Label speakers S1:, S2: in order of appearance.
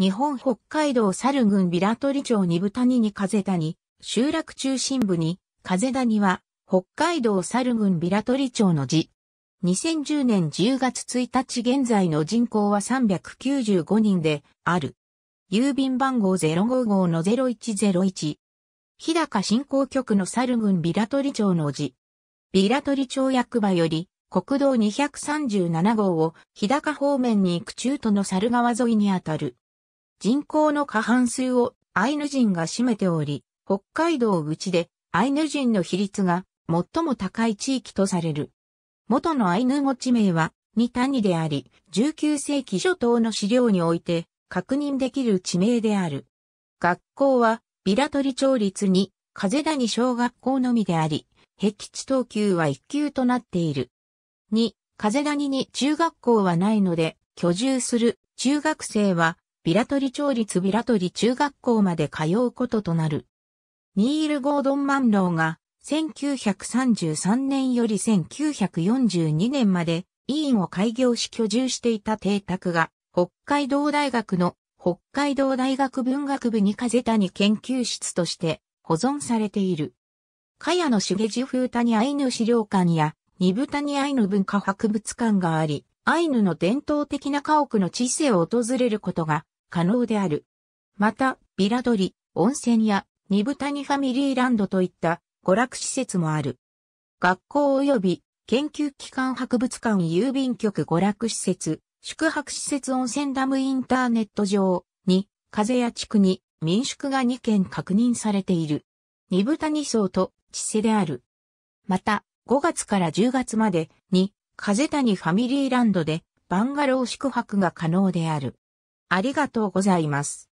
S1: 日本北海道猿郡トリ町二部谷に風谷、集落中心部に、風谷は、北海道猿郡トリ町の字。2010年10月1日現在の人口は395人で、ある。郵便番号055の0101。日高振興局の猿郡トリ町の字。ビラトリ町役場より、国道237号を日高方面に行く中途の猿川沿いにあたる。人口の過半数をアイヌ人が占めており、北海道内でアイヌ人の比率が最も高い地域とされる。元のアイヌ語地名は、ニタニであり、19世紀初頭の資料において確認できる地名である。学校は、ビラトリ町立に、風谷小学校のみであり、壁地等級は1級となっている。2、風谷に中学校はないので、居住する中学生はビラトリ町立ビラトリ中学校まで通うこととなる。ニール・ゴードン・マンローが1933年より1942年まで委員を開業し居住していた邸宅が北海道大学の北海道大学文学部に風谷研究室として保存されている。茅野茂う風谷アイヌ資料館や二部にアイヌ文化博物館があり、アイヌの伝統的な家屋の知性を訪れることが可能である。また、ビラドリ、温泉や、ニブタニファミリーランドといった娯楽施設もある。学校及び研究機関博物館郵便局娯楽施設、宿泊施設温泉ダムインターネット上に、風や地区に民宿が2件確認されている。ニブタニ層と地勢である。また、5月から10月までに風谷ファミリーランドでバンガロー宿泊が可能である。ありがとうございます。